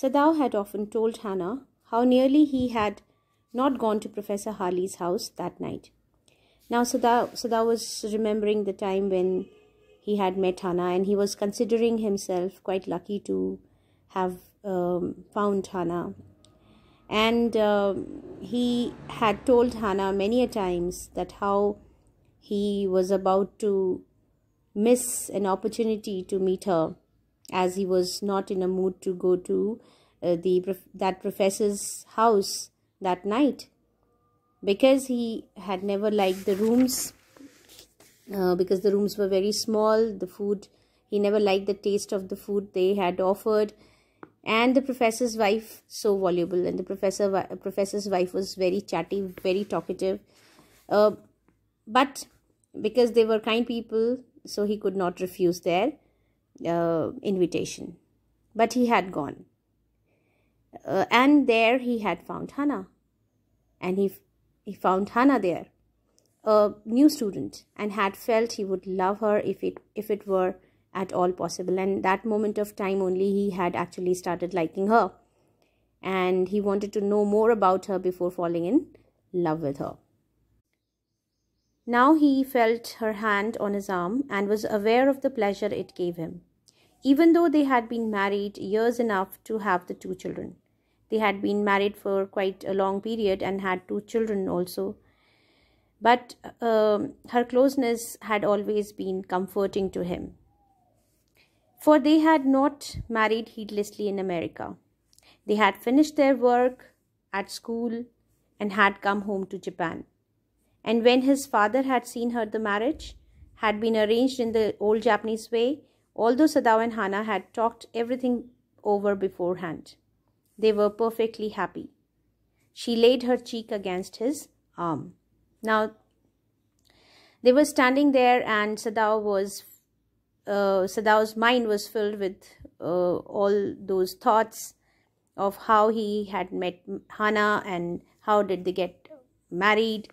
Sadao had often told Hannah how nearly he had not gone to Professor Harley's house that night. Now Sadao, Sadao was remembering the time when he had met Hannah and he was considering himself quite lucky to have um, found Hannah. And um, he had told Hannah many a times that how he was about to miss an opportunity to meet her as he was not in a mood to go to uh, the that professor's house that night because he had never liked the rooms uh, because the rooms were very small the food he never liked the taste of the food they had offered and the professor's wife so voluble and the professor professor's wife was very chatty very talkative uh, but because they were kind people so he could not refuse there uh, invitation, but he had gone. Uh, and there he had found Hannah, and he he found Hannah there, a new student, and had felt he would love her if it if it were at all possible. And that moment of time only he had actually started liking her, and he wanted to know more about her before falling in love with her. Now he felt her hand on his arm and was aware of the pleasure it gave him even though they had been married years enough to have the two children. They had been married for quite a long period and had two children also. But um, her closeness had always been comforting to him. For they had not married heedlessly in America. They had finished their work at school and had come home to Japan. And when his father had seen her, the marriage had been arranged in the old Japanese way Although Sadao and Hana had talked everything over beforehand, they were perfectly happy. She laid her cheek against his arm. Now, they were standing there, and Sadao was uh, Sadao's mind was filled with uh, all those thoughts of how he had met Hana and how did they get married,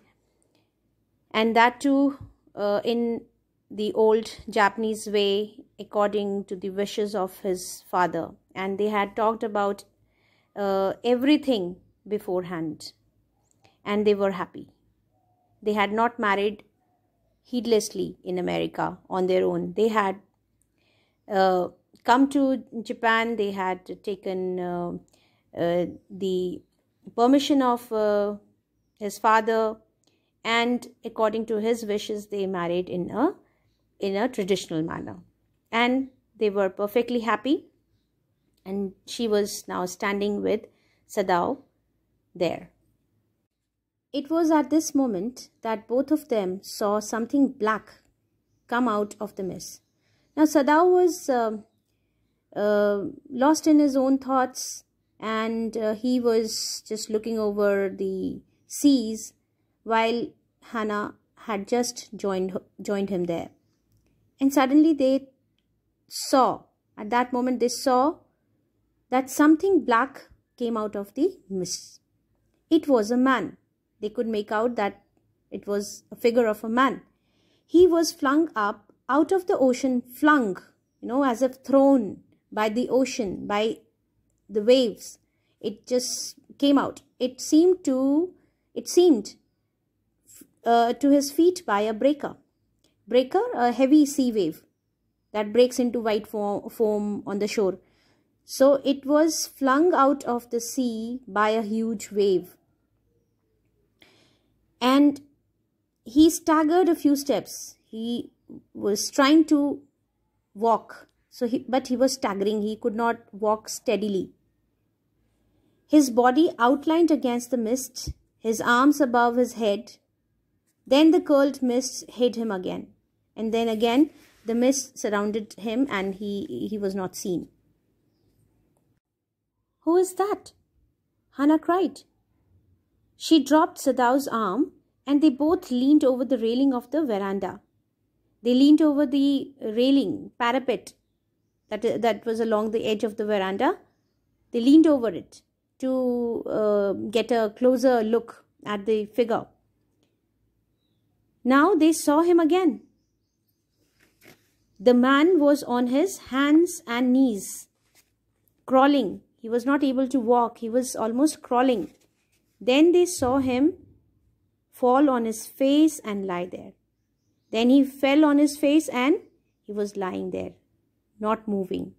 and that too uh, in the old Japanese way according to the wishes of his father. And they had talked about uh, everything beforehand. And they were happy. They had not married heedlessly in America on their own. They had uh, come to Japan, they had taken uh, uh the permission of uh, his father, and according to his wishes, they married in a in a traditional manner. And they were perfectly happy. And she was now standing with Sadao there. It was at this moment that both of them saw something black come out of the mist. Now Sadao was uh, uh, lost in his own thoughts and uh, he was just looking over the seas while Hannah had just joined joined him there. And suddenly they saw, at that moment they saw that something black came out of the mist. It was a man. They could make out that it was a figure of a man. He was flung up out of the ocean, flung, you know, as if thrown by the ocean, by the waves. It just came out. It seemed to, it seemed uh, to his feet by a breaker breaker, a heavy sea wave that breaks into white fo foam on the shore. So it was flung out of the sea by a huge wave. And he staggered a few steps. He was trying to walk. So he, but he was staggering. He could not walk steadily. His body outlined against the mist, his arms above his head. Then the curled mist hid him again. And then again, the mist surrounded him and he, he was not seen. Who is that? Hannah cried. She dropped Sadau's arm and they both leaned over the railing of the veranda. They leaned over the railing, parapet that, that was along the edge of the veranda. They leaned over it to uh, get a closer look at the figure. Now they saw him again. The man was on his hands and knees, crawling. He was not able to walk. He was almost crawling. Then they saw him fall on his face and lie there. Then he fell on his face and he was lying there, not moving.